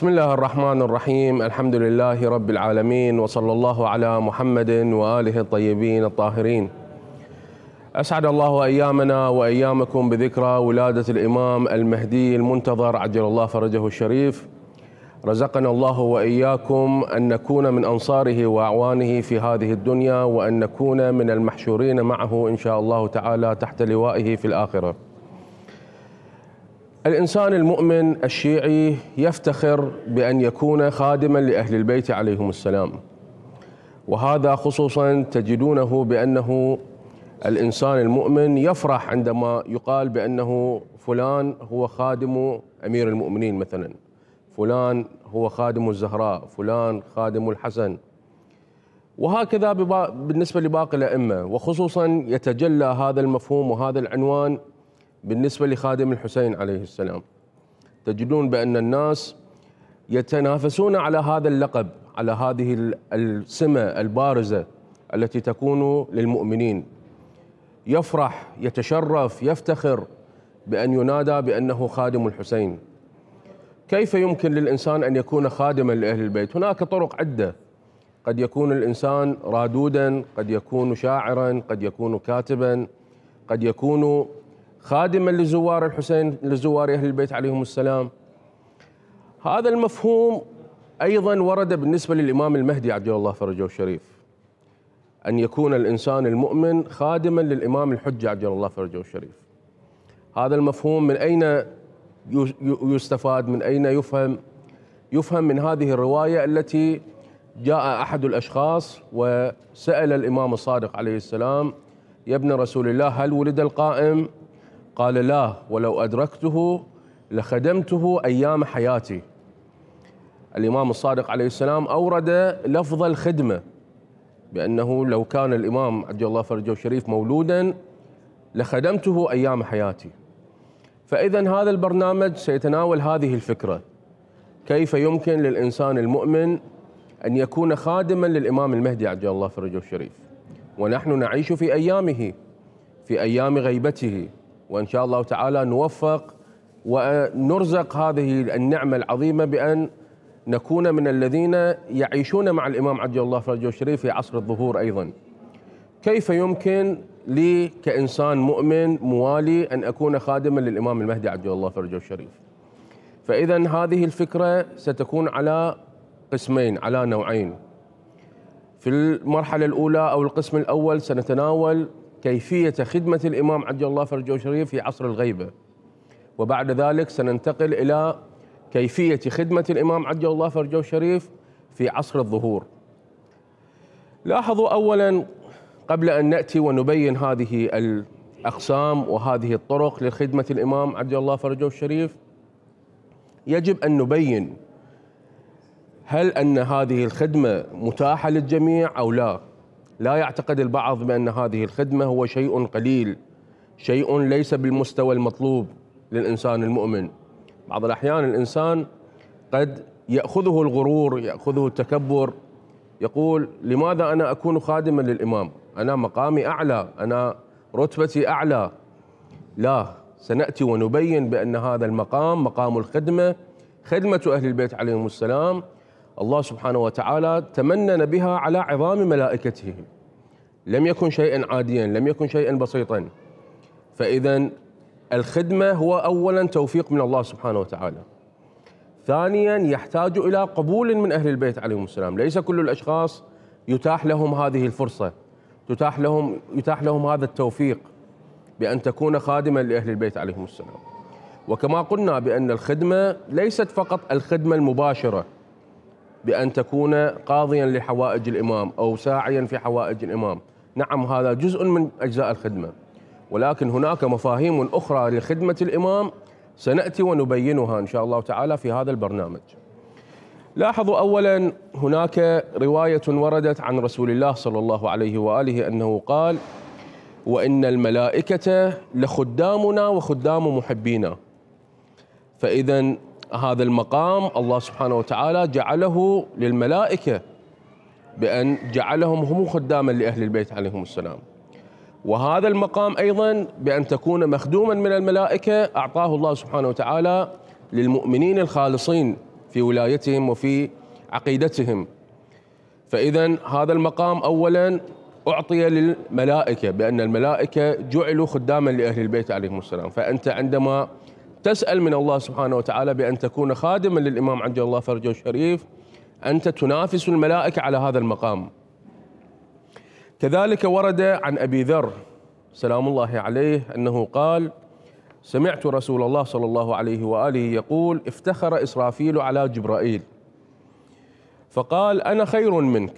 بسم الله الرحمن الرحيم الحمد لله رب العالمين وصلى الله على محمد واله الطيبين الطاهرين اسعد الله ايامنا وايامكم بذكرى ولاده الامام المهدي المنتظر عجل الله فرجه الشريف رزقنا الله واياكم ان نكون من انصاره واعوانه في هذه الدنيا وان نكون من المحشورين معه ان شاء الله تعالى تحت لوائه في الاخره الإنسان المؤمن الشيعي يفتخر بأن يكون خادما لأهل البيت عليهم السلام وهذا خصوصا تجدونه بأنه الإنسان المؤمن يفرح عندما يقال بأنه فلان هو خادم أمير المؤمنين مثلا فلان هو خادم الزهراء فلان خادم الحسن وهكذا بالنسبة لباقي الأئمة وخصوصا يتجلى هذا المفهوم وهذا العنوان بالنسبة لخادم الحسين عليه السلام تجدون بأن الناس يتنافسون على هذا اللقب على هذه السمة البارزة التي تكون للمؤمنين يفرح يتشرف يفتخر بأن ينادى بأنه خادم الحسين كيف يمكن للإنسان أن يكون خادما لأهل البيت هناك طرق عدة قد يكون الإنسان رادودا قد يكون شاعرا قد يكون كاتبا قد يكون خادما لزوار الحسين لزوار أهل البيت عليهم السلام هذا المفهوم أيضا ورد بالنسبة للإمام المهدي عجل الله فرجه الشريف أن يكون الإنسان المؤمن خادما للإمام الحجة عجل الله فرجه الشريف هذا المفهوم من أين يستفاد من أين يفهم يفهم من هذه الرواية التي جاء أحد الأشخاص وسأل الإمام الصادق عليه السلام يا ابن رسول الله هل ولد القائم قال لا ولو أدركته لخدمته أيام حياتي الإمام الصادق عليه السلام أورد لفظ الخدمة بأنه لو كان الإمام عبد الله فرجه الشريف مولودا لخدمته أيام حياتي فإذا هذا البرنامج سيتناول هذه الفكرة كيف يمكن للإنسان المؤمن أن يكون خادما للإمام المهدي عبد الله فرجه الشريف ونحن نعيش في أيامه في أيام غيبته وإن شاء الله تعالى نوفق ونرزق هذه النعمة العظيمة بأن نكون من الذين يعيشون مع الإمام عجل الله فرجه الشريف في عصر الظهور أيضا كيف يمكن لي كإنسان مؤمن موالي أن أكون خادما للإمام المهدي عجل الله فرجه الشريف فإذا هذه الفكرة ستكون على قسمين على نوعين في المرحلة الأولى أو القسم الأول سنتناول كيفية خدمة الإمام عجل الله فرجه الشريف في عصر الغيبة وبعد ذلك سننتقل إلى كيفية خدمة الإمام عجل الله فرجه الشريف في عصر الظهور لاحظوا أولا قبل أن نأتي ونبين هذه الأقسام وهذه الطرق لخدمة الإمام عبد الله فرجه الشريف يجب أن نبين هل أن هذه الخدمة متاحة للجميع أو لا لا يعتقد البعض بأن هذه الخدمة هو شيء قليل شيء ليس بالمستوى المطلوب للإنسان المؤمن بعض الأحيان الإنسان قد يأخذه الغرور يأخذه التكبر يقول لماذا أنا أكون خادما للإمام أنا مقامي أعلى أنا رتبتي أعلى لا سنأتي ونبين بأن هذا المقام مقام الخدمة خدمة أهل البيت عليهم السلام الله سبحانه وتعالى تمنن بها على عظام ملائكته لم يكن شيئا عاديا لم يكن شيئا بسيطا فإذا الخدمة هو أولا توفيق من الله سبحانه وتعالى ثانيا يحتاج إلى قبول من أهل البيت عليهم السلام ليس كل الأشخاص يتاح لهم هذه الفرصة تتاح لهم يتاح لهم هذا التوفيق بأن تكون خادما لأهل البيت عليهم السلام وكما قلنا بأن الخدمة ليست فقط الخدمة المباشرة بأن تكون قاضيا لحوائج الإمام أو ساعيا في حوائج الإمام نعم هذا جزء من أجزاء الخدمة ولكن هناك مفاهيم أخرى لخدمة الإمام سنأتي ونبينها إن شاء الله تعالى في هذا البرنامج لاحظوا أولا هناك رواية وردت عن رسول الله صلى الله عليه وآله أنه قال وإن الملائكة لخدامنا وخدام محبينا فإذا هذا المقام الله سبحانه وتعالى جعله للملائكة بأن جعلهم هم خداما لأهل البيت عليهم السلام وهذا المقام أيضا بأن تكون مخدوما من الملائكة أعطاه الله سبحانه وتعالى للمؤمنين الخالصين في ولايتهم وفي عقيدتهم فإذا هذا المقام أولا أعطي للملائكة بأن الملائكة جعلوا خداما لأهل البيت عليهم السلام فأنت عندما تسأل من الله سبحانه وتعالى بأن تكون خادما للإمام عبد الله فرجه الشريف أنت تنافس الملائكة على هذا المقام كذلك ورد عن أبي ذر سلام الله عليه أنه قال سمعت رسول الله صلى الله عليه وآله يقول افتخر إسرافيل على جبرائيل فقال أنا خير منك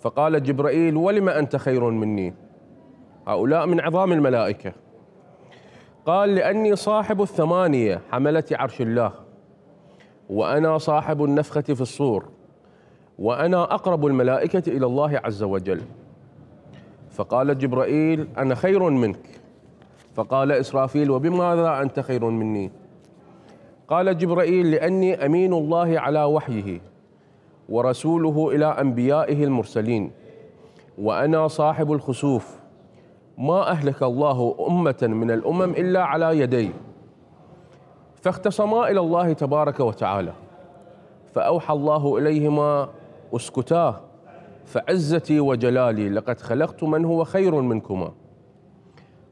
فقال جبرائيل ولم أنت خير مني هؤلاء من عظام الملائكة قال لأني صاحب الثمانية حملة عرش الله وأنا صاحب النفخة في الصور وأنا أقرب الملائكة إلى الله عز وجل فقال جبرائيل أنا خير منك فقال إسرافيل وبماذا أنت خير مني قال جبرائيل لأني أمين الله على وحيه ورسوله إلى أنبيائه المرسلين وأنا صاحب الخسوف ما أهلك الله أمة من الأمم إلا على يدي فاختصما إلى الله تبارك وتعالى فأوحى الله إليهما اسكتا فعزتي وجلالي لقد خلقت من هو خير منكما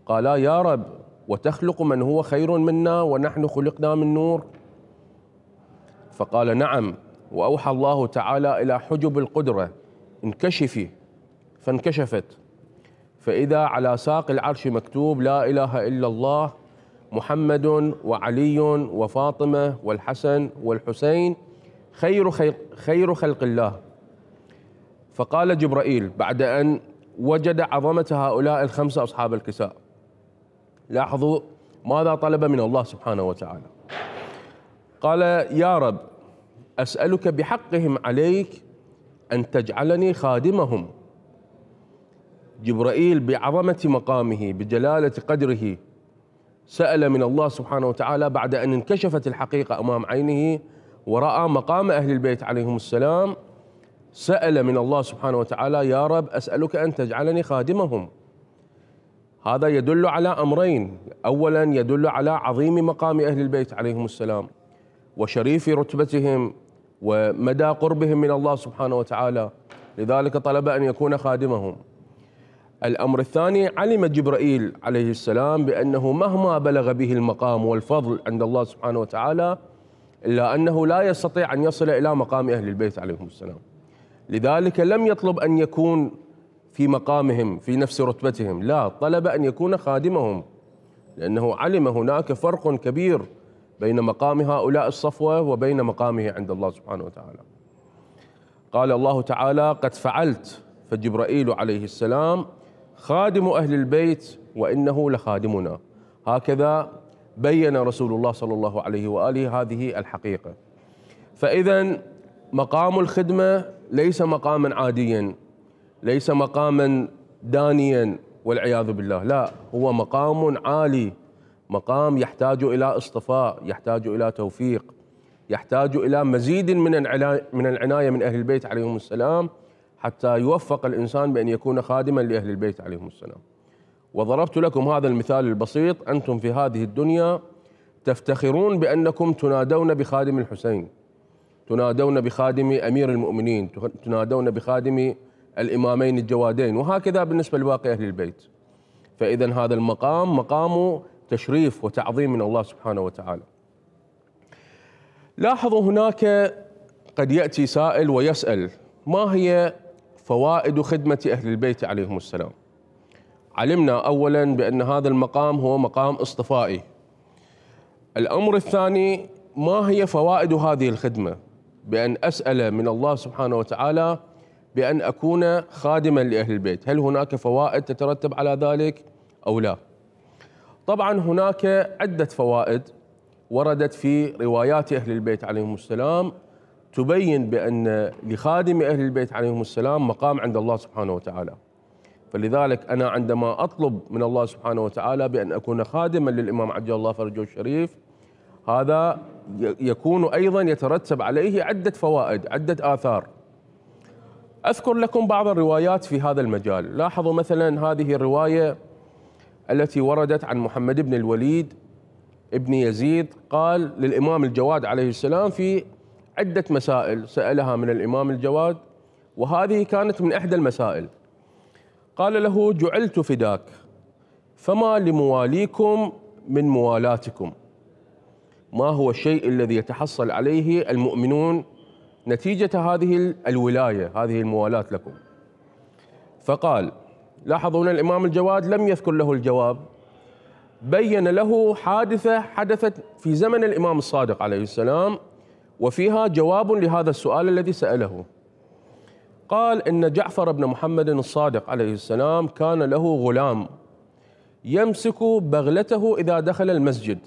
قالا يا رب وتخلق من هو خير منا ونحن خلقنا من نور فقال نعم وأوحى الله تعالى إلى حجب القدرة انكشفي فانكشفت فإذا على ساق العرش مكتوب لا إله إلا الله محمد وعلي وفاطمة والحسن والحسين خير, خير, خير خلق الله فقال جبرائيل بعد أن وجد عظمة هؤلاء الخمسة أصحاب الكساء لاحظوا ماذا طلب من الله سبحانه وتعالى قال يا رب أسألك بحقهم عليك أن تجعلني خادمهم جبرائيل بعظمة مقامه بجلالة قدره سأل من الله سبحانه وتعالى بعد أن انكشفت الحقيقة أمام عينه ورأى مقام أهل البيت عليهم السلام سأل من الله سبحانه وتعالى يا رب أسألك أن تجعلني خادمهم هذا يدل على أمرين أولا يدل على عظيم مقام أهل البيت عليهم السلام وشريف رتبتهم ومدى قربهم من الله سبحانه وتعالى لذلك طلب أن يكون خادمهم الأمر الثاني علم جبرائيل عليه السلام بأنه مهما بلغ به المقام والفضل عند الله سبحانه وتعالى إلا أنه لا يستطيع أن يصل إلى مقام أهل البيت عليهم السلام لذلك لم يطلب أن يكون في مقامهم في نفس رتبتهم لا طلب أن يكون خادمهم لأنه علم هناك فرق كبير بين مقام هؤلاء الصفوة وبين مقامه عند الله سبحانه وتعالى قال الله تعالى قد فعلت فجبرائيل عليه السلام خادم أهل البيت وإنه لخادمنا هكذا بين رسول الله صلى الله عليه وآله هذه الحقيقة فإذا مقام الخدمة ليس مقاما عاديا ليس مقاما دانيا والعياذ بالله لا هو مقام عالي مقام يحتاج إلى اصطفاء يحتاج إلى توفيق يحتاج إلى مزيد من من العناية من أهل البيت عليهم السلام حتى يوفق الإنسان بأن يكون خادما لأهل البيت عليهم السلام وضربت لكم هذا المثال البسيط أنتم في هذه الدنيا تفتخرون بأنكم تنادون بخادم الحسين تنادون بخادم أمير المؤمنين تنادون بخادم الإمامين الجوادين وهكذا بالنسبة لباقي أهل البيت فإذا هذا المقام مقام تشريف وتعظيم من الله سبحانه وتعالى لاحظوا هناك قد يأتي سائل ويسأل ما هي فوائد خدمة أهل البيت عليهم السلام علمنا أولا بأن هذا المقام هو مقام اصطفائي الأمر الثاني ما هي فوائد هذه الخدمة بأن أسأل من الله سبحانه وتعالى بأن أكون خادما لأهل البيت هل هناك فوائد تترتب على ذلك أو لا طبعا هناك عدة فوائد وردت في روايات أهل البيت عليهم السلام تبين بأن لخادم أهل البيت عليهم السلام مقام عند الله سبحانه وتعالى فلذلك أنا عندما أطلب من الله سبحانه وتعالى بأن أكون خادما للإمام عجل الله فرجه الشريف هذا يكون أيضا يترتب عليه عدة فوائد عدة آثار أذكر لكم بعض الروايات في هذا المجال لاحظوا مثلا هذه الرواية التي وردت عن محمد بن الوليد ابن يزيد قال للإمام الجواد عليه السلام في عدة مسائل سألها من الإمام الجواد وهذه كانت من إحدى المسائل قال له جعلت فداك فما لمواليكم من موالاتكم ما هو الشيء الذي يتحصل عليه المؤمنون نتيجة هذه الولاية هذه الموالاة لكم فقال لاحظوا أن الإمام الجواد لم يذكر له الجواب بين له حادثة حدثت في زمن الإمام الصادق عليه السلام وفيها جواب لهذا السؤال الذي سأله قال إن جعفر بن محمد الصادق عليه السلام كان له غلام يمسك بغلته إذا دخل المسجد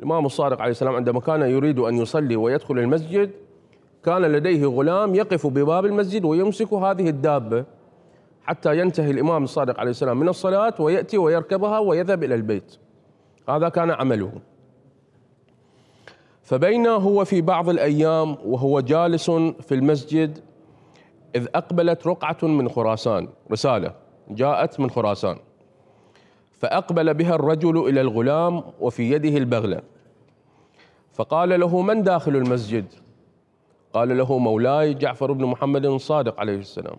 الإمام الصادق عليه السلام عندما كان يريد أن يصلي ويدخل المسجد كان لديه غلام يقف بباب المسجد ويمسك هذه الدابة حتى ينتهي الإمام الصادق عليه السلام من الصلاة ويأتي ويركبها ويذهب إلى البيت هذا كان عمله فبينا هو في بعض الأيام وهو جالس في المسجد إذ أقبلت رقعة من خراسان رسالة جاءت من خراسان فأقبل بها الرجل إلى الغلام وفي يده البغلة فقال له من داخل المسجد قال له مولاي جعفر بن محمد الصادق عليه السلام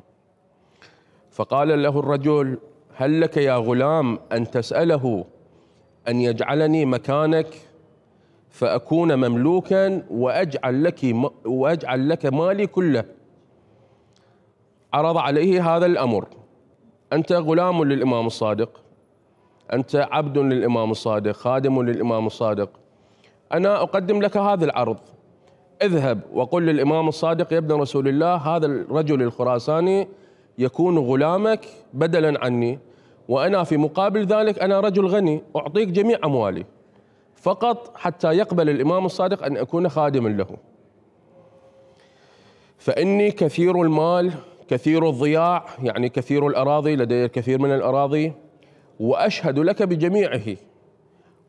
فقال له الرجل هل لك يا غلام أن تسأله أن يجعلني مكانك فأكون مملوكا وأجعل لك وأجعل لك مالي كله عرض عليه هذا الأمر أنت غلام للإمام الصادق أنت عبد للإمام الصادق خادم للإمام الصادق أنا أقدم لك هذا العرض اذهب وقل للإمام الصادق يا ابن رسول الله هذا الرجل الخراساني يكون غلامك بدلا عني وأنا في مقابل ذلك أنا رجل غني أعطيك جميع أموالي فقط حتى يقبل الإمام الصادق أن أكون خادما له فإني كثير المال كثير الضياع يعني كثير الأراضي لدي الكثير من الأراضي وأشهد لك بجميعه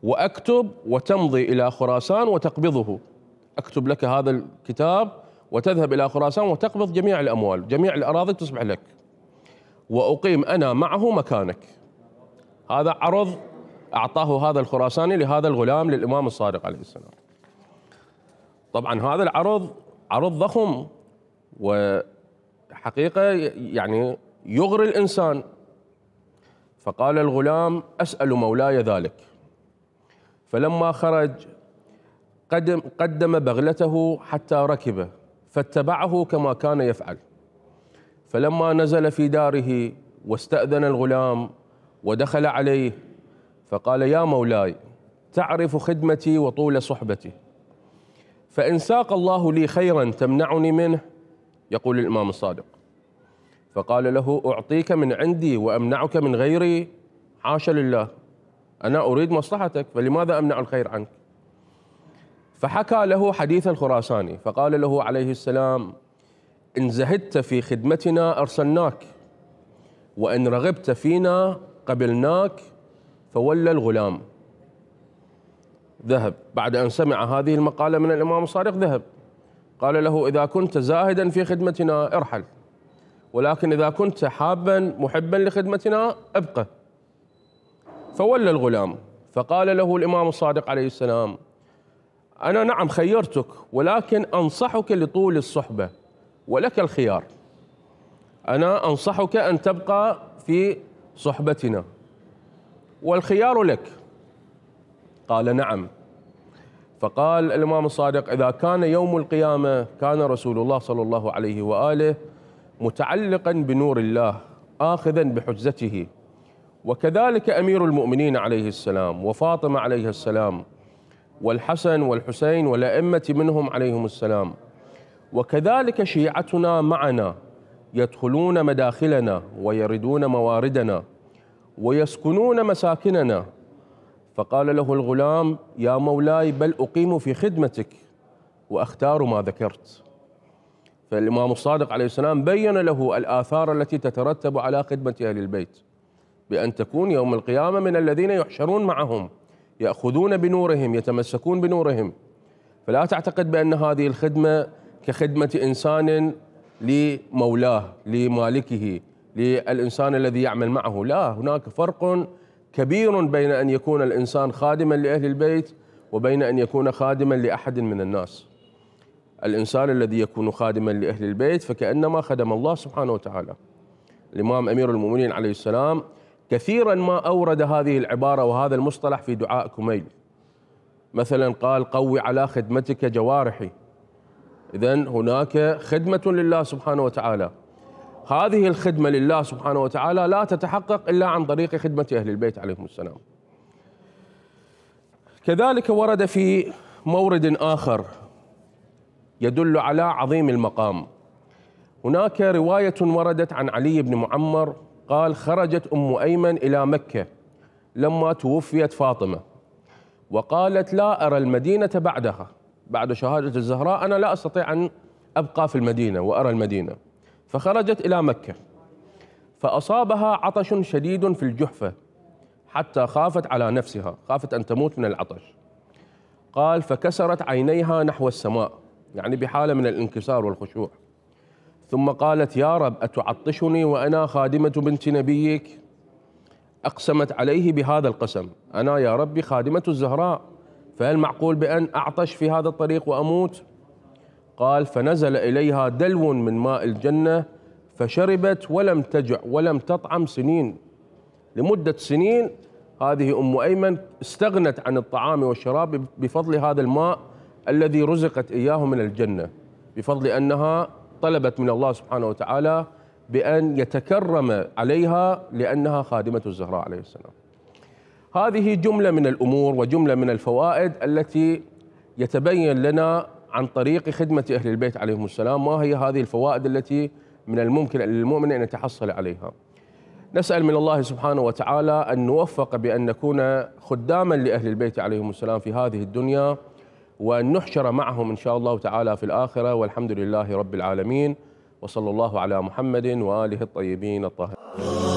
وأكتب وتمضي إلى خراسان وتقبضه أكتب لك هذا الكتاب وتذهب إلى خراسان وتقبض جميع الأموال جميع الأراضي تصبح لك وأقيم أنا معه مكانك هذا عرض أعطاه هذا الخراساني لهذا الغلام للإمام الصادق عليه السلام طبعا هذا العرض عرض ضخم وحقيقة يعني يغري الإنسان فقال الغلام أسأل مولاي ذلك فلما خرج قدم, قدم بغلته حتى ركبه فاتبعه كما كان يفعل فلما نزل في داره واستأذن الغلام ودخل عليه فقال يا مولاي تعرف خدمتي وطول صحبتي فإن ساق الله لي خيرا تمنعني منه يقول الإمام الصادق فقال له أعطيك من عندي وأمنعك من غيري عاش لله أنا أريد مصلحتك فلماذا أمنع الخير عنك فحكى له حديث الخراساني فقال له عليه السلام إن زهدت في خدمتنا أرسلناك وإن رغبت فينا قبلناك فولى الغلام ذهب بعد أن سمع هذه المقالة من الإمام الصادق ذهب قال له إذا كنت زاهدا في خدمتنا ارحل ولكن إذا كنت حابا محبا لخدمتنا ابقى فولى الغلام فقال له الإمام الصادق عليه السلام أنا نعم خيرتك ولكن أنصحك لطول الصحبة ولك الخيار أنا أنصحك أن تبقى في صحبتنا والخيار لك قال نعم فقال الإمام الصادق إذا كان يوم القيامة كان رسول الله صلى الله عليه وآله متعلقا بنور الله آخذا بحجزته وكذلك أمير المؤمنين عليه السلام وفاطمة عليه السلام والحسن والحسين والأئمة منهم عليهم السلام وكذلك شيعتنا معنا يدخلون مداخلنا ويردون مواردنا ويسكنون مساكننا فقال له الغلام يا مولاي بل أقيم في خدمتك وأختار ما ذكرت فالإمام الصادق عليه السلام بين له الآثار التي تترتب على خدمة أهل البيت بأن تكون يوم القيامة من الذين يحشرون معهم يأخذون بنورهم يتمسكون بنورهم فلا تعتقد بأن هذه الخدمة كخدمة إنسان لمولاه لمالكه للإنسان الذي يعمل معه لا هناك فرق كبير بين أن يكون الإنسان خادما لأهل البيت وبين أن يكون خادما لأحد من الناس الإنسان الذي يكون خادما لأهل البيت فكأنما خدم الله سبحانه وتعالى الإمام أمير المؤمنين عليه السلام كثيرا ما أورد هذه العبارة وهذا المصطلح في دعاء كميل مثلا قال قوي على خدمتك جوارحي إذا هناك خدمة لله سبحانه وتعالى هذه الخدمة لله سبحانه وتعالى لا تتحقق إلا عن طريق خدمة أهل البيت عليهم السلام كذلك ورد في مورد آخر يدل على عظيم المقام هناك رواية وردت عن علي بن معمر قال خرجت أم أيمن إلى مكة لما توفيت فاطمة وقالت لا أرى المدينة بعدها بعد شهادة الزهراء أنا لا أستطيع أن أبقى في المدينة وأرى المدينة فخرجت إلى مكة فأصابها عطش شديد في الجحفة حتى خافت على نفسها خافت أن تموت من العطش قال فكسرت عينيها نحو السماء يعني بحالة من الانكسار والخشوع ثم قالت يا رب أتعطشني وأنا خادمة بنت نبيك أقسمت عليه بهذا القسم أنا يا ربي خادمة الزهراء فهل معقول بأن أعطش في هذا الطريق وأموت؟ قال فنزل إليها دلو من ماء الجنة فشربت ولم تجع ولم تطعم سنين لمدة سنين هذه أم أيمن استغنت عن الطعام والشراب بفضل هذا الماء الذي رزقت إياه من الجنة بفضل أنها طلبت من الله سبحانه وتعالى بأن يتكرم عليها لأنها خادمة الزهراء عليه السلام هذه جملة من الأمور وجملة من الفوائد التي يتبين لنا عن طريق خدمة أهل البيت عليهم السلام ما هي هذه الفوائد التي من الممكن للمؤمن أن يتحصل عليها نسأل من الله سبحانه وتعالى أن نوفق بأن نكون خداما لأهل البيت عليهم السلام في هذه الدنيا وأن نحشر معهم إن شاء الله تعالى في الآخرة والحمد لله رب العالمين وصلى الله على محمد وآله الطيبين الطاهرين